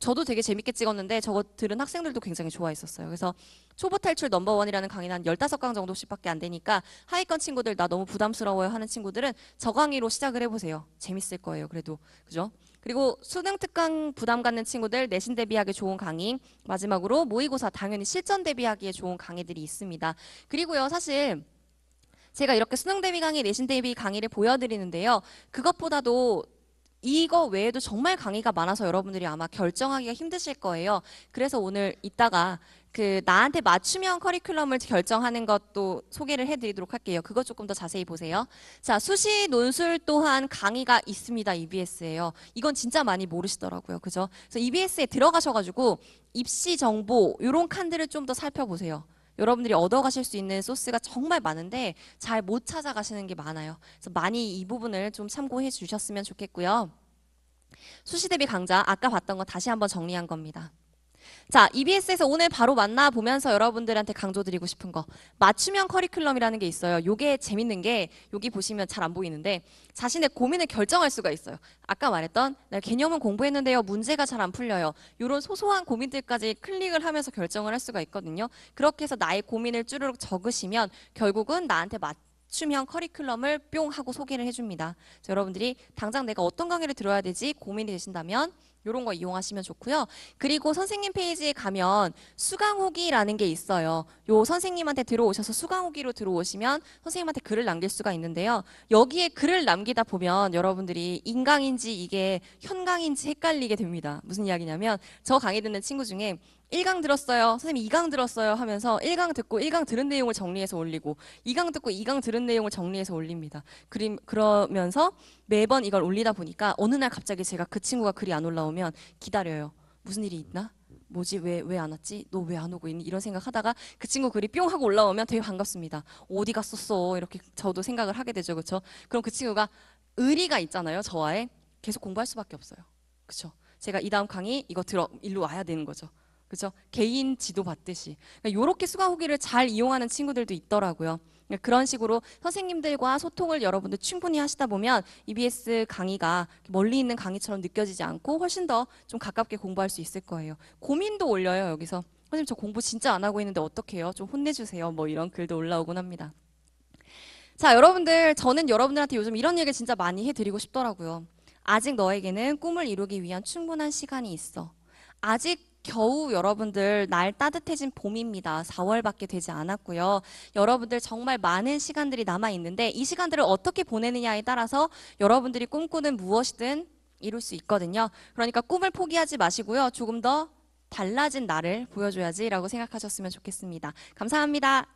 저도 되게 재밌게 찍었는데 저거 들은 학생들도 굉장히 좋아했었어요. 그래서 초보 탈출 넘버원이라는 강의는 한 15강 정도씩밖에 안 되니까 하위권 친구들 나 너무 부담스러워요 하는 친구들은 저 강의로 시작을 해보세요. 재밌을 거예요. 그래도. 그죠? 그리고 수능 특강 부담 갖는 친구들 내신 대비하기 좋은 강의 마지막으로 모의고사 당연히 실전 대비하기에 좋은 강의들이 있습니다. 그리고요 사실 제가 이렇게 수능 대비 강의 내신 대비 강의를 보여드리는데요 그것보다도 이거 외에도 정말 강의가 많아서 여러분들이 아마 결정하기가 힘드실 거예요. 그래서 오늘 이따가 그 나한테 맞춤형 커리큘럼을 결정하는 것도 소개를 해드리도록 할게요. 그거 조금 더 자세히 보세요. 자, 수시 논술 또한 강의가 있습니다. EBS에요. 이건 진짜 많이 모르시더라고요. 그죠? 그래서 EBS에 들어가셔가지고 입시 정보 이런 칸들을 좀 더 살펴보세요. 여러분들이 얻어가실 수 있는 소스가 정말 많은데 잘 못 찾아가시는 게 많아요. 그래서 많이 이 부분을 좀 참고해 주셨으면 좋겠고요. 수시 대비 강좌 아까 봤던 거 다시 한번 정리한 겁니다. 자, EBS에서 오늘 바로 만나보면서 여러분들한테 강조드리고 싶은 거. 맞춤형 커리큘럼이라는 게 있어요. 요게 재밌는 게, 여기 보시면 잘 안 보이는데, 자신의 고민을 결정할 수가 있어요. 아까 말했던, 네, 개념은 공부했는데요. 문제가 잘 안 풀려요. 요런 소소한 고민들까지 클릭을 하면서 결정을 할 수가 있거든요. 그렇게 해서 나의 고민을 쭈르륵 적으시면, 결국은 나한테 맞춤형 커리큘럼을 뿅 하고 소개를 해줍니다. 여러분들이 당장 내가 어떤 강의를 들어야 되지 고민이 되신다면 이런 거 이용하시면 좋고요. 그리고 선생님 페이지에 가면 수강 후기라는 게 있어요. 요 선생님한테 들어오셔서 수강 후기로 들어오시면 선생님한테 글을 남길 수가 있는데요. 여기에 글을 남기다 보면 여러분들이 인강인지 이게 현강인지 헷갈리게 됩니다. 무슨 이야기냐면 저 강의 듣는 친구 중에 1강 들었어요. 선생님 2강 들었어요 하면서 1강 듣고 1강 들은 내용을 정리해서 올리고 2강 듣고 2강 들은 내용을 정리해서 올립니다. 그림 그러면서 매번 이걸 올리다 보니까 어느 날 갑자기 제가 그 친구가 글이 안 올라오면 기다려요. 무슨 일이 있나? 뭐지 왜 왜 안 왔지 너 왜 안 오고 있니 이런 생각하다가 그 친구 글이 뿅 하고 올라오면 되게 반갑습니다 어디 갔었어 이렇게 저도 생각을 하게 되죠 그렇죠 그럼 그 친구가 의리가 있잖아요 저와의 계속 공부할 수밖에 없어요 그렇죠 제가 이 다음 강의 이거 들어 일로 와야 되는 거죠 그죠? 개인 지도 받듯이. 이렇게 그러니까 수강 후기를 잘 이용하는 친구들도 있더라고요. 그러니까 그런 식으로 선생님들과 소통을 여러분들 충분히 하시다 보면 EBS 강의가 멀리 있는 강의처럼 느껴지지 않고 훨씬 더 좀 가깝게 공부할 수 있을 거예요. 고민도 올려요, 여기서. 선생님, 저 공부 진짜 안 하고 있는데 어떡해요? 좀 혼내주세요. 뭐 이런 글도 올라오곤 합니다. 자, 여러분들, 저는 여러분들한테 요즘 이런 얘기 진짜 많이 해드리고 싶더라고요. 아직 너에게는 꿈을 이루기 위한 충분한 시간이 있어. 아직 겨우 여러분들 날 따뜻해진 봄입니다. 4월밖에 되지 않았고요. 여러분들 정말 많은 시간들이 남아 있는데 이 시간들을 어떻게 보내느냐에 따라서 여러분들이 꿈꾸는 무엇이든 이룰 수 있거든요. 그러니까 꿈을 포기하지 마시고요. 조금 더 달라진 나를 보여줘야지라고 생각하셨으면 좋겠습니다. 감사합니다.